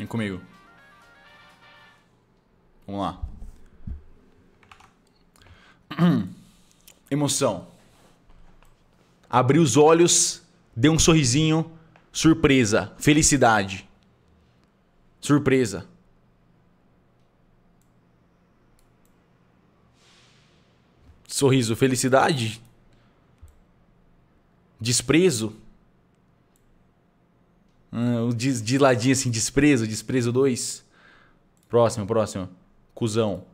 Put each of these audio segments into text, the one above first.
Vem comigo. Vamos lá. Emoção. Abri os olhos, dei um sorrisinho, surpresa, felicidade. Surpresa. Sorriso, felicidade. Desprezo. Hum, ah, de, de ladinho assim, desprezo, desprezo 2. Próximo, próximo. Cusão.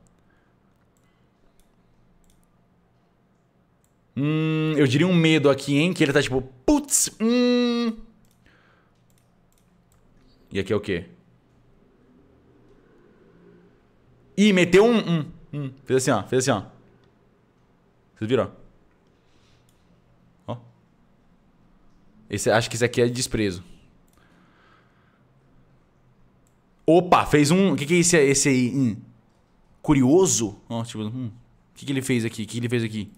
Hum, eu diria um medo aqui, hein? Que ele tá tipo, putz, hum. E aqui é o quê? Ih, meteu um, um, um. Fez assim, ó. Fez assim, ó. Vocês viram? Ó. Esse, acho que isso aqui é desprezo. Opa, fez um. O que, que é esse, esse aí? Hum. Curioso? tipo, hum. O que, que ele fez aqui? O que, que ele fez aqui?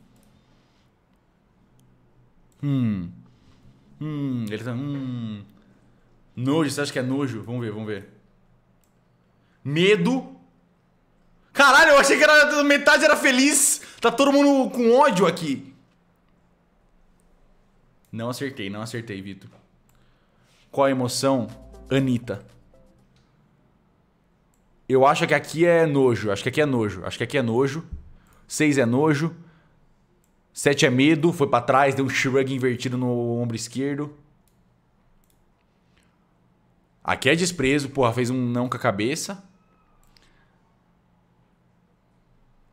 Hum. Hum, ele tá. Hum. Nojo, você acha que é nojo? Vamos ver, vamos ver. Medo. Caralho, eu achei que era, metade era feliz. Tá todo mundo com ódio aqui. Não acertei, não acertei, Vitor. Qual a emoção? Anitta. Eu acho que aqui é nojo. Acho que aqui é nojo. Acho que aqui é nojo. 6 é nojo. 7 é medo. Foi para trás, deu um shrug invertido no ombro esquerdo. Aqui é desprezo. Porra, fez um não com a cabeça.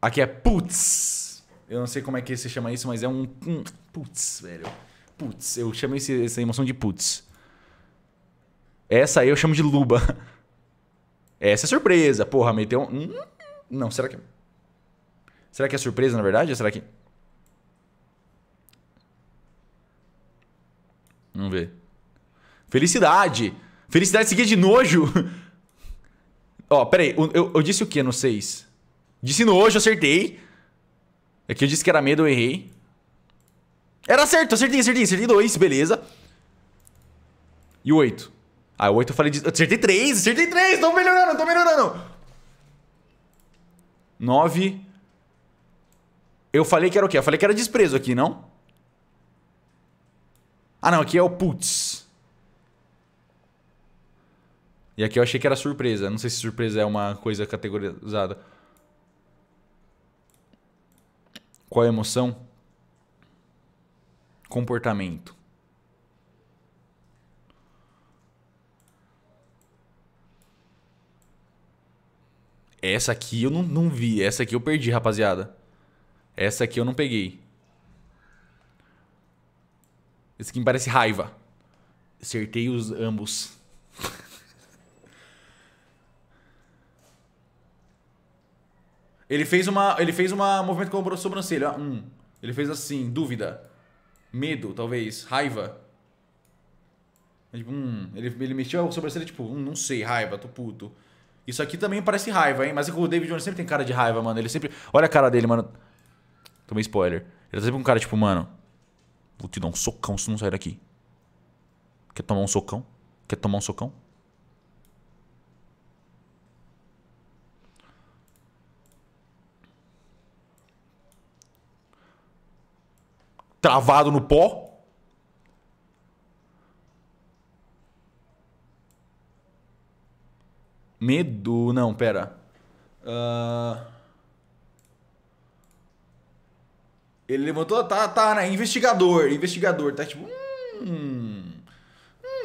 Aqui é putz. Eu não sei como é que você chama isso, mas é um. um putz, velho. Putz. Eu chamo esse, essa emoção de putz. Essa aí eu chamo de luba. Essa é surpresa. Porra, meteu um. Hum, não, será que. Será que é surpresa na verdade? Ou será que. Vamos ver. Felicidade! Felicidade seguida de nojo! Ó, pera peraí. Eu, eu, eu, disse o que no 6? Disse nojo, acertei. é que eu disse que era medo, eu errei. Era certo, acertei, acertei, acertei 2, beleza. E oito 8. Ah, oito eu falei... De... Acertei três acertei três Tô melhorando, tô melhorando! nove Eu falei que era o quê? Eu falei que era desprezo aqui, não? Ah, não. Aqui é o putz. E aqui eu achei que era surpresa. Não sei se surpresa é uma coisa categorizada. Qual é a emoção? Comportamento. Essa aqui eu não, não vi. Essa aqui eu perdi, rapaziada. Essa aqui eu não peguei. Esse aqui me parece raiva. Acertei os ambos. ele fez uma, ele fez uma movimento com a sobrancelha. Um. Ele fez assim, dúvida. Medo, talvez. Raiva. É tipo, hum. Ele, ele mexeu a sobrancelha, tipo, hum, não sei, raiva, tô puto. Isso aqui também parece raiva, hein? Mas o David Jones sempre tem cara de raiva, mano. Ele sempre. Olha a cara dele, mano. Tomei spoiler. Ele tá sempre com um cara tipo, mano. Vou te dar um socão se não sair daqui. Quer tomar um socão? Quer tomar um socão? Travado no pó? Medo. Não, pera. Uh... Ele levantou. Tá, tá, né? Investigador. Investigador. Tá tipo. Hum, hum.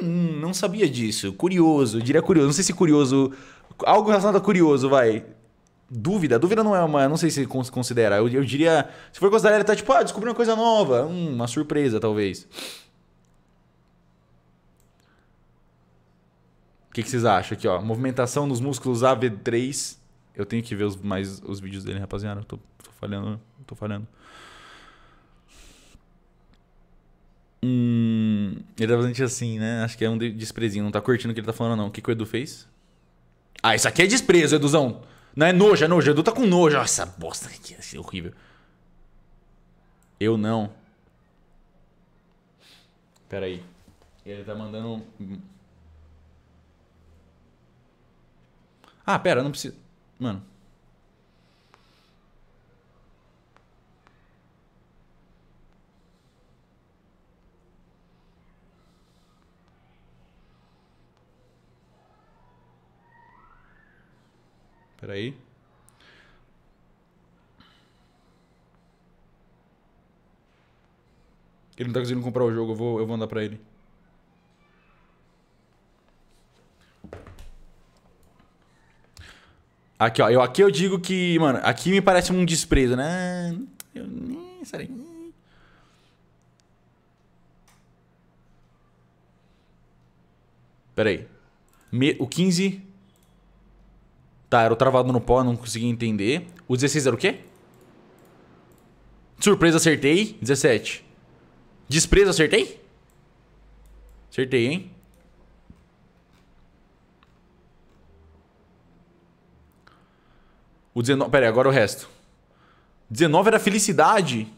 Hum, não sabia disso. Curioso. Eu diria curioso. Não sei se curioso. Algo relacionado a curioso, vai. Dúvida. Dúvida não é uma. Não sei se considera. Eu, eu diria. Se for considerar, ele tá tipo, ah, descobri uma coisa nova. Hum, uma surpresa, talvez. O que, que, vocês acham aqui, ó? Movimentação nos músculos AV3. Eu tenho que ver os, mais os vídeos dele, rapaziada. Eu tô, tô falhando, tô falhando. Hum, ele tá fazendo assim, né? Acho que é um desprezinho. Não tá curtindo o que ele tá falando, não. O que, que o Edu fez? Ah, isso aqui é desprezo, Eduzão. Não é nojo, é nojo. O Edu tá com nojo. essa bosta aqui é horrível. Eu não. Pera aí. Ele tá mandando. Ah, pera, não precisa. Mano. Pera aí. Ele não tá conseguindo comprar o jogo, eu vou, eu vou andar pra ele. Aqui, ó. Eu, aqui eu digo que, mano, aqui me parece um desprezo, né? Eu nem sei. Peraí. Me, o 15. Tá, era o travado no pó, não consegui entender. O 16 era o quê? Surpresa, acertei. 17. Desprezo, acertei? Acertei, hein? O 19. Pera aí, agora o resto. 19 era felicidade.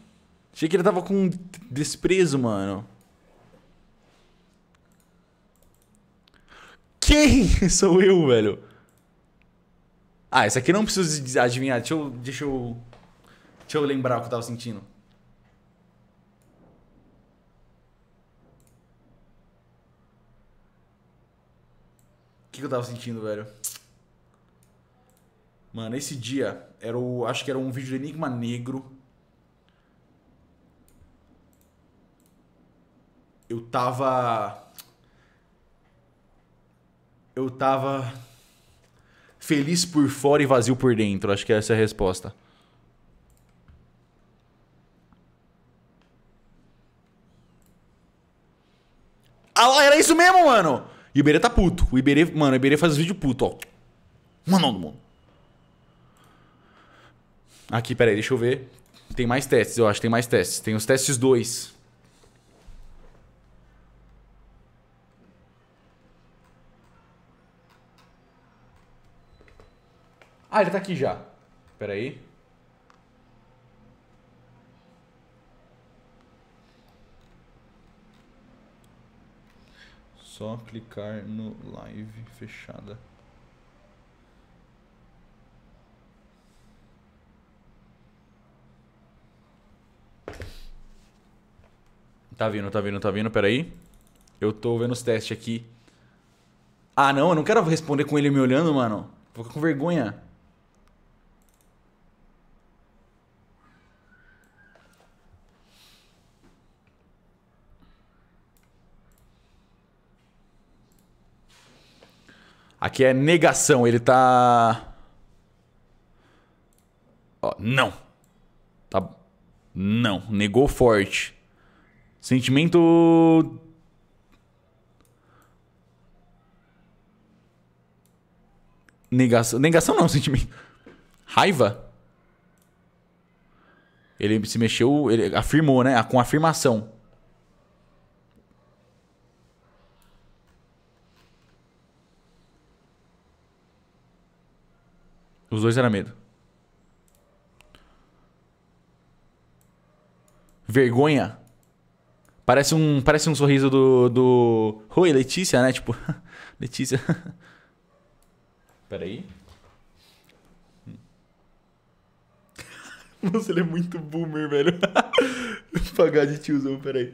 Achei que ele tava com desprezo, mano. Quem sou eu, velho? Ah, esse aqui não preciso adivinhar. Deixa eu, deixa eu. Deixa eu lembrar o que eu tava sentindo. O que eu tava sentindo, velho? Mano, esse dia era o. Acho que era um vídeo do Enigma Negro. Eu tava. Eu tava. Feliz por fora e vazio por dentro. Acho que essa é a resposta. Ah, era isso mesmo, mano! E o Iberê tá puto. O Iberê, mano, o Iberê faz vídeo puto, ó. Mano do mundo. Aqui, peraí, deixa eu ver. Tem mais testes, eu acho, tem mais testes. Tem os testes 2. Ah, ele tá aqui já. Peraí. Só clicar no live fechada. Tá vindo, tá vindo, tá vindo, peraí. Eu tô vendo os testes aqui. Ah, não, eu não quero responder com ele me olhando, mano. Vou ficar com vergonha. Aqui é negação, ele tá. Ó, não. Tá. Não, negou forte. Sentimento. Negação. Negação não, sentimento. Raiva? Ele se mexeu, ele afirmou, né? Com afirmação. Os dois era medo. Vergonha. Parece um, parece um sorriso do, do. Oi, Letícia, né? Tipo, Letícia. Peraí. Nossa, ele é muito boomer, velho. Pagar de tiozão, peraí.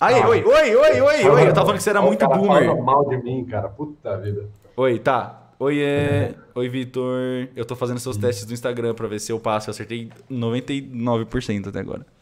Aí, ah, oi, oi, oi, oi, oi. Eu tava falando que você era muito boomer. mal de mim, cara. Puta vida. Oi, tá. Oi, é... Oi, Vitor. Eu tô fazendo seus hum. testes do Instagram pra ver se eu passo. Eu acertei 99% até agora.